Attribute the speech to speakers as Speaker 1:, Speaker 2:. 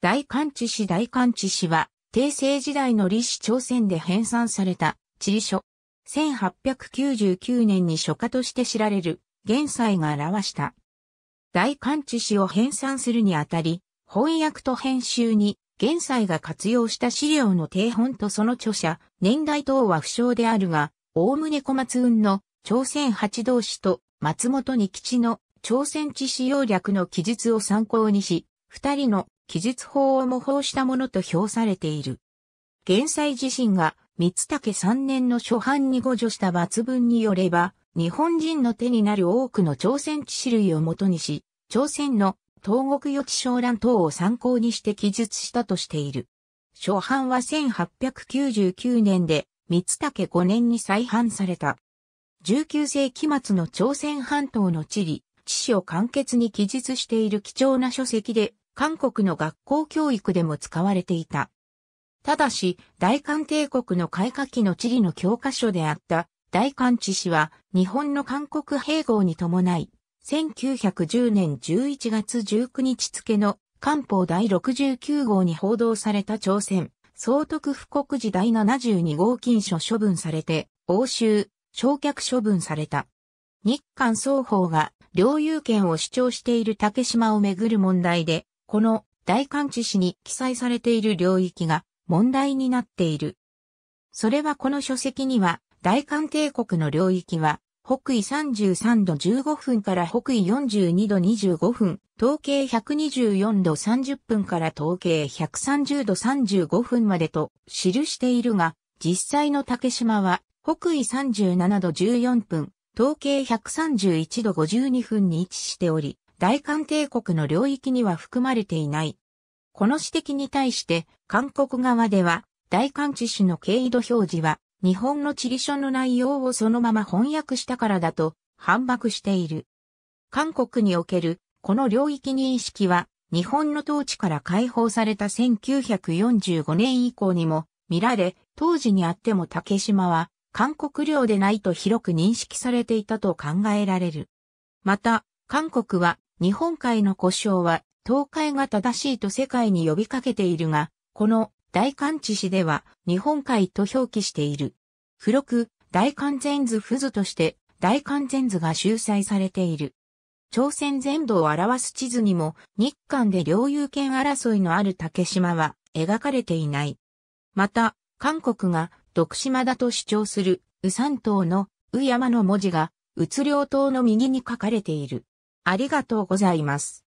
Speaker 1: 大漢知史大漢知史は、帝政時代の李氏朝鮮で編纂された、地理書。1899年に書家として知られる、元在が表した。大漢知史を編纂するにあたり、翻訳と編集に、元在が活用した資料の定本とその著者、年代等は不詳であるが、おおむね小松雲の朝鮮八道士と松本二吉の朝鮮知史要略の記述を参考にし、二人の記述法を模倣したものと評されている。現在自身が三竹三年の初版に誤助した抜文によれば、日本人の手になる多くの朝鮮地種類をもとにし、朝鮮の東国予知商覧等を参考にして記述したとしている。初版は1899年で、三竹5年に再版された。19世紀末の朝鮮半島の地理、知を簡潔に記述している貴重な書籍で、韓国の学校教育でも使われていた。ただし、大韓帝国の開花期の地理の教科書であった大韓地史は日本の韓国併合に伴い、1910年11月19日付の官報第69号に報道された朝鮮、総督府国時第72号禁書処分されて、欧州、焼却処分された。日韓双方が領有権を主張している竹島をめぐる問題で、この大韓地史に記載されている領域が問題になっている。それはこの書籍には、大韓帝国の領域は、北緯33度15分から北緯42度25分、統計124度30分から統計130度35分までと記しているが、実際の竹島は北緯37度14分、統計131度52分に位置しており、大韓帝国の領域には含まれていない。この指摘に対して、韓国側では、大韓地種の経緯度表示は、日本の地理書の内容をそのまま翻訳したからだと反駁している。韓国におけるこの領域認識は日本の統治から解放された1945年以降にも見られ、当時にあっても竹島は韓国領でないと広く認識されていたと考えられる。また、韓国は日本海の故障は東海が正しいと世界に呼びかけているが、この大韓地史では日本海と表記している。付録、大韓全図付図として大韓全図が収載されている。朝鮮全土を表す地図にも日韓で領有権争いのある竹島は描かれていない。また、韓国が徳島だと主張する、右山島の、右山の文字が、うつ両島の右に書かれている。ありがとうございます。